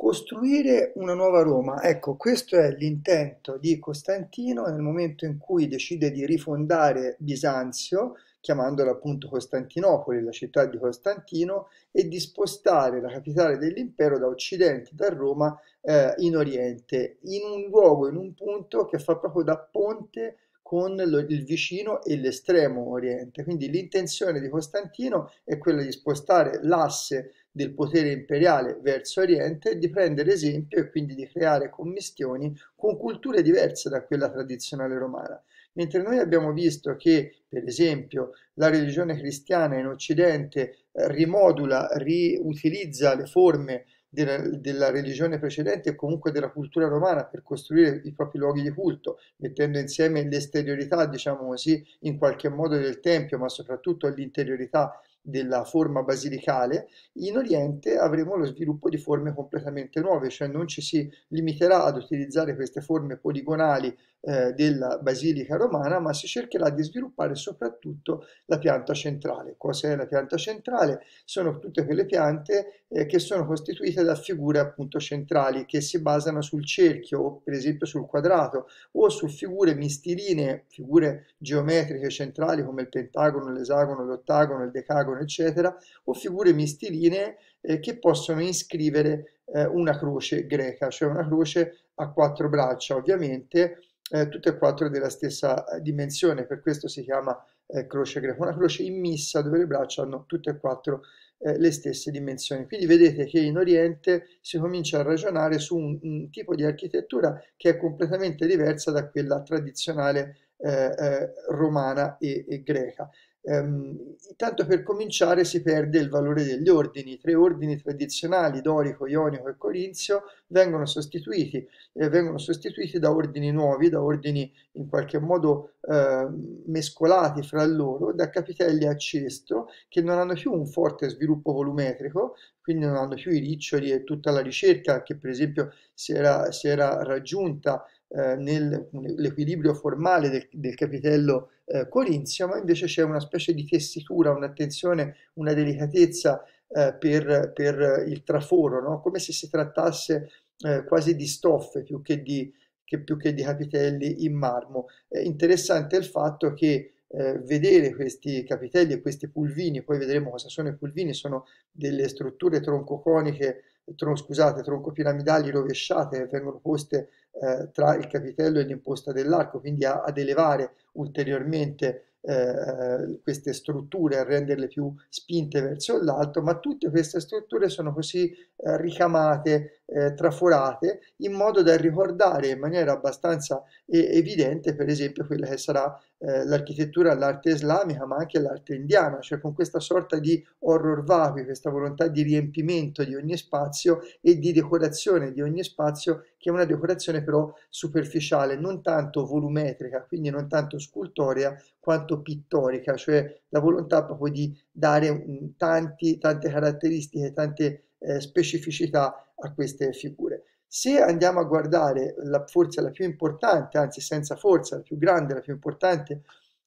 Costruire una nuova Roma, ecco questo è l'intento di Costantino nel momento in cui decide di rifondare Bisanzio, chiamandola appunto Costantinopoli, la città di Costantino, e di spostare la capitale dell'impero da occidente, da Roma, eh, in oriente, in un luogo, in un punto che fa proprio da ponte con lo, il vicino e l'estremo oriente. Quindi l'intenzione di Costantino è quella di spostare l'asse del potere imperiale verso Oriente di prendere esempio e quindi di creare commistioni con culture diverse da quella tradizionale romana. Mentre noi abbiamo visto che, per esempio, la religione cristiana in Occidente eh, rimodula, riutilizza le forme della, della, religione precedente e comunque della cultura romana per costruire i propri luoghi di culto, mettendo insieme l'esteriorità, diciamo così, in qualche modo del Tempio, ma soprattutto l'interiorità della forma basilicale, in Oriente avremo lo sviluppo di forme completamente nuove, cioè non ci si limiterà ad utilizzare queste forme poligonali eh, della basilica romana, ma si cercherà di sviluppare soprattutto la pianta centrale. Cos'è la pianta centrale? Sono tutte quelle piante eh, che sono costituite da figure appunto centrali che si basano sul cerchio per esempio sul quadrato o su figure mistiline, figure geometriche centrali come il pentagono, l'esagono, l'ottagono, il decagono, eccetera, o figure mistiline eh, che possono iscrivere eh, una croce greca, cioè una croce a quattro braccia, ovviamente eh, tutte e quattro della stessa eh, dimensione, per questo si chiama eh, croce greca, una croce immissa dove le braccia hanno tutte e quattro eh, le stesse dimensioni. Quindi vedete che in Oriente si comincia a ragionare su un, un tipo di architettura che è completamente diversa da quella tradizionale eh, eh, romana e, e greca. Ehm, intanto per cominciare si perde il valore degli ordini, i tre ordini tradizionali, dorico, ionico e corinzio, vengono sostituiti, eh, vengono sostituiti da ordini nuovi, da ordini in qualche modo eh, mescolati fra loro, da capitelli a cesto che non hanno più un forte sviluppo volumetrico, quindi non hanno più i riccioli e tutta la ricerca che per esempio si era, si era raggiunta eh, nell'equilibrio formale del, del capitello eh, corinzio, ma invece c'è una specie di tessitura, un'attenzione, una delicatezza eh, per, per, il traforo, no? come se si trattasse eh, quasi di stoffe più che di, che, più che di capitelli in marmo. È interessante il fatto che eh, vedere questi capitelli e questi pulvini, poi vedremo cosa sono i pulvini, sono delle strutture troncoconiche, tron, scusate, troncopiramidali rovesciate che vengono poste eh, tra il capitello e l'imposta dell'arco, quindi a, ad elevare ulteriormente eh, eh, queste strutture, a renderle più spinte verso l'alto, ma tutte queste strutture sono così eh, ricamate eh, traforate in modo da ricordare in maniera abbastanza eh, evidente per esempio quella che sarà eh, l'architettura, l'arte islamica ma anche l'arte indiana, cioè con questa sorta di horror vapi, questa volontà di riempimento di ogni spazio e di decorazione di ogni spazio che è una decorazione però superficiale, non tanto volumetrica, quindi non tanto scultorea quanto pittorica, cioè la volontà proprio di dare tanti, tante caratteristiche, tante eh, specificità a queste figure. Se andiamo a guardare la, forse la più importante, anzi senza forza, la più grande, la più importante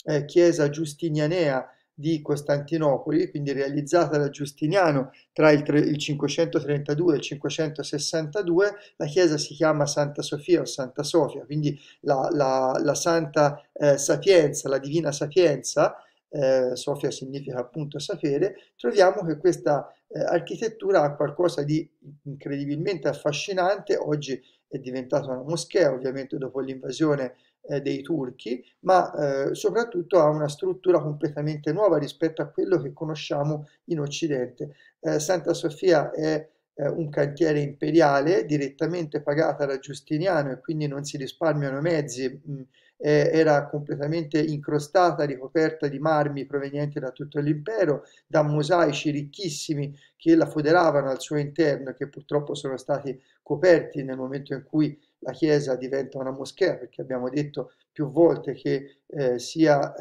eh, chiesa giustinianea di Costantinopoli, quindi realizzata da Giustiniano tra il, il 532 e il 562, la chiesa si chiama Santa Sofia o Santa Sofia, quindi la, la, la Santa eh, Sapienza, la Divina Sapienza, eh, Sofia significa appunto sapere, troviamo che questa eh, architettura ha qualcosa di incredibilmente affascinante, oggi è diventata una moschea ovviamente dopo l'invasione eh, dei turchi, ma eh, soprattutto ha una struttura completamente nuova rispetto a quello che conosciamo in Occidente. Eh, Santa Sofia è eh, un cantiere imperiale direttamente pagata da Giustiniano e quindi non si risparmiano mezzi, mh, mm, eh, era completamente incrostata, ricoperta di marmi provenienti da tutto l'impero, da mosaici ricchissimi che la foderavano al suo interno, che purtroppo sono stati coperti nel momento in cui la chiesa diventa una moschea, perché abbiamo detto più volte che eh, sia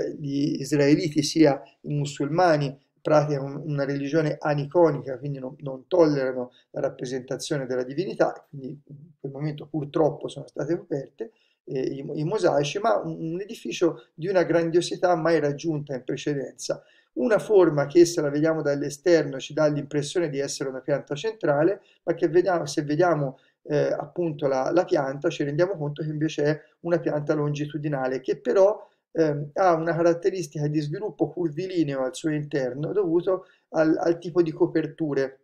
eh, gli israeliti sia i musulmani pratica una religione aniconica, quindi non, non, tollerano la rappresentazione della divinità, quindi in quel momento purtroppo sono state coperte eh, i, i, mosaici, ma un, un, edificio di una grandiosità mai raggiunta in precedenza. Una forma che se la vediamo dall'esterno ci dà l'impressione di essere una pianta centrale, ma che vediamo, se vediamo eh, appunto la, la pianta ci rendiamo conto che invece è una pianta longitudinale che però ehm, ha una caratteristica di sviluppo curvilineo al suo interno dovuto al, al tipo di coperture.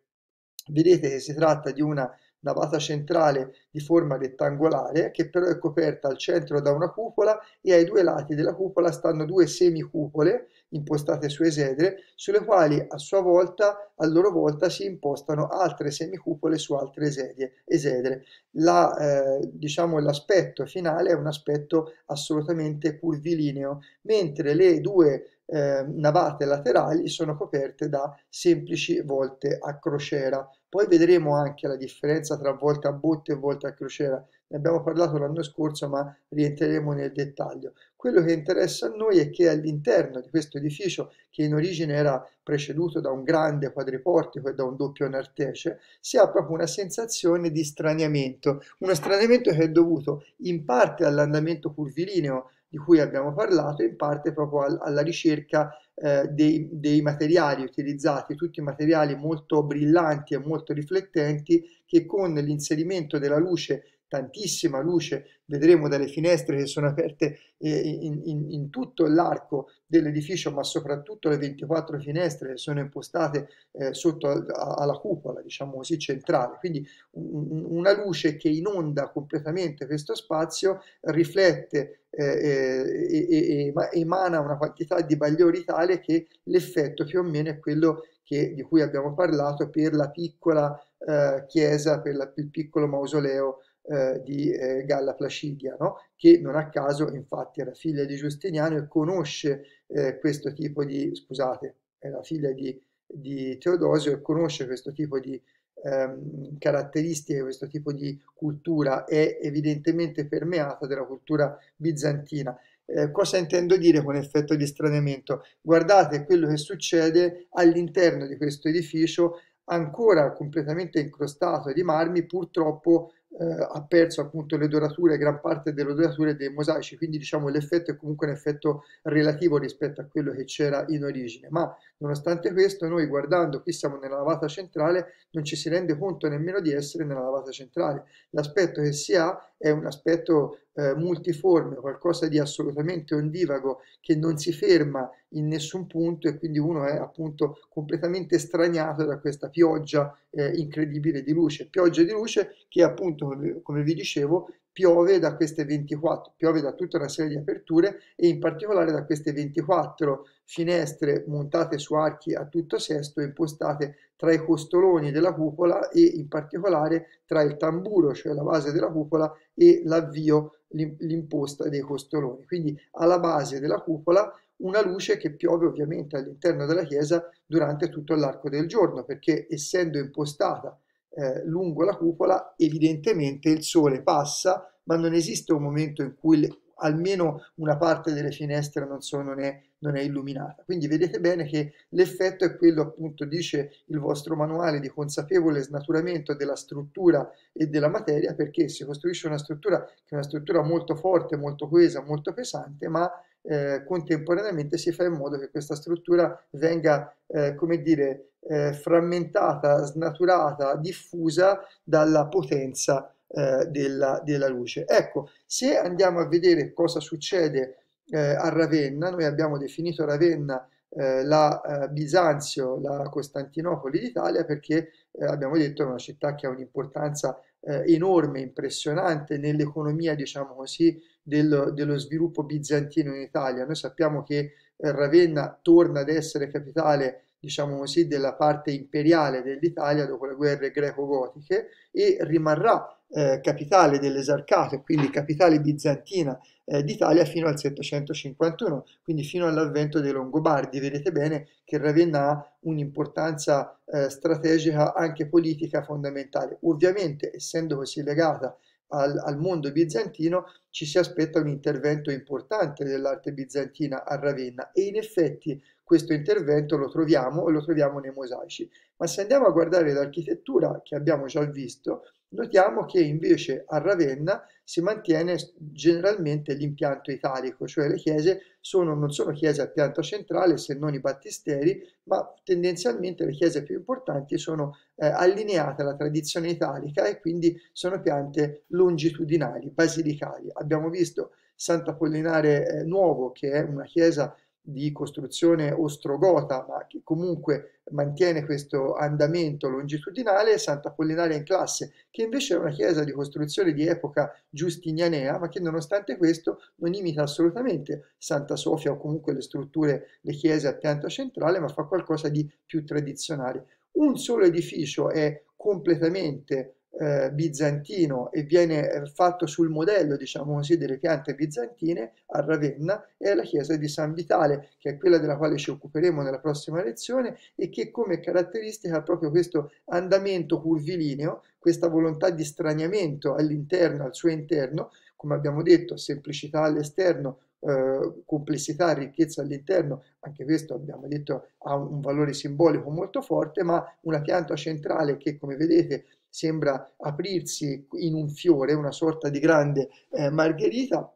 Vedete che si tratta di una navata centrale di forma rettangolare che però è coperta al centro da una cupola e ai due lati della cupola stanno due semicupole impostate su esedre, sulle quali a sua volta, a loro volta, si impostano altre semicupole su altre sedie, esedre. La, eh, diciamo, l'aspetto finale è un aspetto assolutamente curvilineo, mentre le due eh, navate laterali sono coperte da semplici volte a crociera. Poi vedremo anche la differenza tra volte a botte e volte a crociera ne abbiamo parlato l'anno scorso ma rientreremo nel dettaglio. Quello che interessa a noi è che all'interno di questo edificio, che in origine era preceduto da un grande quadriportico e da un doppio nartece, si ha proprio una sensazione di straniamento, uno straniamento che è dovuto in parte all'andamento curvilineo di cui abbiamo parlato, in parte proprio al, alla ricerca eh, dei, dei, materiali utilizzati, tutti materiali molto brillanti e molto riflettenti che con l'inserimento della luce tantissima luce, vedremo dalle finestre che sono aperte eh, in, in, in, tutto l'arco dell'edificio, ma soprattutto le 24 finestre che sono impostate eh, sotto a, alla cupola, diciamo così, centrale. Quindi un, una luce che inonda completamente questo spazio, riflette eh, eh, e, emana una quantità di bagliori tale che l'effetto più o meno è quello che, di cui abbiamo parlato per la piccola eh, chiesa, per la, il piccolo mausoleo eh, di eh, Galla Placidia, no? che non a caso infatti era figlia di Giustiniano e conosce eh, questo tipo di, scusate, era figlia di, di Teodosio e conosce questo tipo di ehm, caratteristiche, questo tipo di cultura, è evidentemente permeata della cultura bizantina. Eh, cosa intendo dire con effetto di straniamento? Guardate quello che succede all'interno di questo edificio ancora completamente incrostato di marmi, purtroppo eh, ha perso appunto le dorature, gran parte delle dorature dei mosaici, quindi diciamo l'effetto è comunque un effetto relativo rispetto a quello che c'era in origine, ma nonostante questo noi guardando qui siamo nella lavata centrale non ci si rende conto nemmeno di essere nella lavata centrale, l'aspetto che si ha è un aspetto eh, multiforme, qualcosa di assolutamente ondivago che non si ferma in nessun punto e quindi uno è appunto completamente straniato da questa pioggia eh, incredibile di luce, pioggia di luce che appunto come vi dicevo piove da queste 24, piove da tutta una serie di aperture e in particolare da queste 24 finestre montate su archi a tutto sesto impostate tra i costoloni della cupola e in particolare tra il tamburo, cioè la base della cupola, e l'avvio, l'imposta dei costoloni. Quindi alla base della cupola una luce che piove ovviamente all'interno della chiesa durante tutto l'arco del giorno, perché essendo impostata eh, lungo la cupola, evidentemente il sole passa, ma non esiste un momento in cui le, almeno una parte delle finestre non, so, non, è, non, è, illuminata. Quindi vedete bene che l'effetto è quello, appunto, dice il vostro manuale di consapevole snaturamento della struttura e della materia, perché si costruisce una struttura che è una struttura molto forte, molto coesa, molto pesante, ma eh, contemporaneamente si fa in modo che questa struttura venga, eh, come dire, eh, frammentata, snaturata, diffusa dalla potenza eh, della, della, luce. Ecco, se andiamo a vedere cosa succede eh, a Ravenna, noi abbiamo definito Ravenna eh, la eh, Bisanzio, la Costantinopoli d'Italia, perché eh, abbiamo detto che è una città che ha un'importanza enorme, impressionante nell'economia, diciamo così, del, dello sviluppo bizantino in Italia. Noi sappiamo che Ravenna torna ad essere capitale diciamo così, della parte imperiale dell'Italia dopo le guerre greco-gotiche e rimarrà eh, capitale dell'esarcato, quindi capitale bizantina eh, d'Italia fino al 751, quindi fino all'avvento dei Longobardi. Vedete bene che Ravenna ha un'importanza eh, strategica anche politica fondamentale. Ovviamente, essendo così legata al, al, mondo bizantino ci si aspetta un intervento importante dell'arte bizantina a Ravenna e in effetti questo intervento lo troviamo e lo troviamo nei mosaici. Ma se andiamo a guardare l'architettura che abbiamo già visto, notiamo che invece a Ravenna si mantiene generalmente l'impianto italico, cioè le chiese sono, non sono chiese a pianta centrale se non i battisteri, ma tendenzialmente le chiese più importanti sono eh, allineate alla tradizione italica e quindi sono piante longitudinali, basilicali. Abbiamo visto Sant'Apollinare eh, Nuovo, che è una chiesa di costruzione ostrogota, ma che comunque mantiene questo andamento longitudinale, Santa Pollinare in classe, che invece è una chiesa di costruzione di epoca giustinianea, ma che nonostante questo non imita assolutamente Santa Sofia o comunque le strutture, le chiese a pianta centrale, ma fa qualcosa di più tradizionale. Un solo edificio è completamente eh, bizantino e viene eh, fatto sul modello, diciamo così, delle piante bizantine a Ravenna e alla chiesa di San Vitale, che è quella della quale ci occuperemo nella prossima lezione e che come caratteristica ha proprio questo andamento curvilineo, questa volontà di straniamento all'interno, al suo interno, come abbiamo detto, semplicità all'esterno, eh, complessità, ricchezza all'interno, anche questo abbiamo detto ha un valore simbolico molto forte, ma una pianta centrale che come vedete sembra aprirsi in un fiore, una sorta di grande eh, margherita,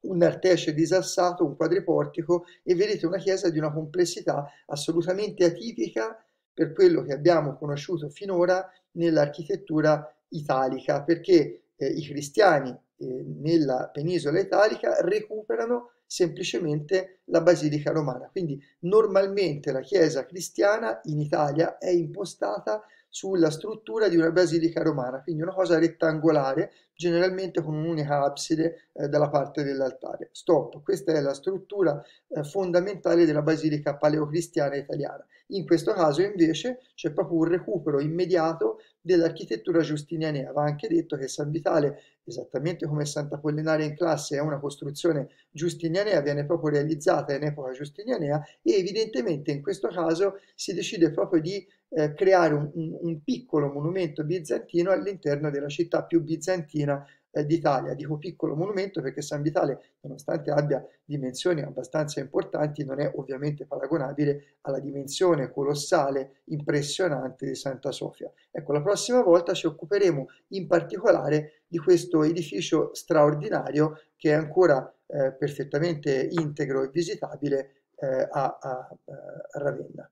un artesce disassato, un quadriportico e vedete una chiesa di una complessità assolutamente atipica per quello che abbiamo conosciuto finora nell'architettura italica, perché eh, i cristiani eh, nella penisola italica recuperano semplicemente la basilica romana. Quindi normalmente la chiesa cristiana in Italia è impostata sulla struttura di una basilica romana, quindi una cosa rettangolare generalmente con un'unica abside eh, dalla parte dell'altare. Stop, questa è la struttura eh, fondamentale della basilica paleocristiana italiana. In questo caso invece c'è proprio un recupero immediato dell'architettura giustinianea. Va anche detto che San Vitale, esattamente come Santa Pollinaria in classe, è una costruzione giustinianea, viene proprio realizzata in epoca giustinianea e evidentemente in questo caso si decide proprio di eh, creare un, un, piccolo monumento bizantino all'interno della città più bizantina eh, d'Italia. Dico piccolo monumento perché San Vitale, nonostante abbia dimensioni abbastanza importanti, non è ovviamente paragonabile alla dimensione colossale, impressionante di Santa Sofia. Ecco, la prossima volta ci occuperemo in particolare di questo edificio straordinario che è ancora eh, perfettamente integro e visitabile eh, a, a, a eh, Ravenna.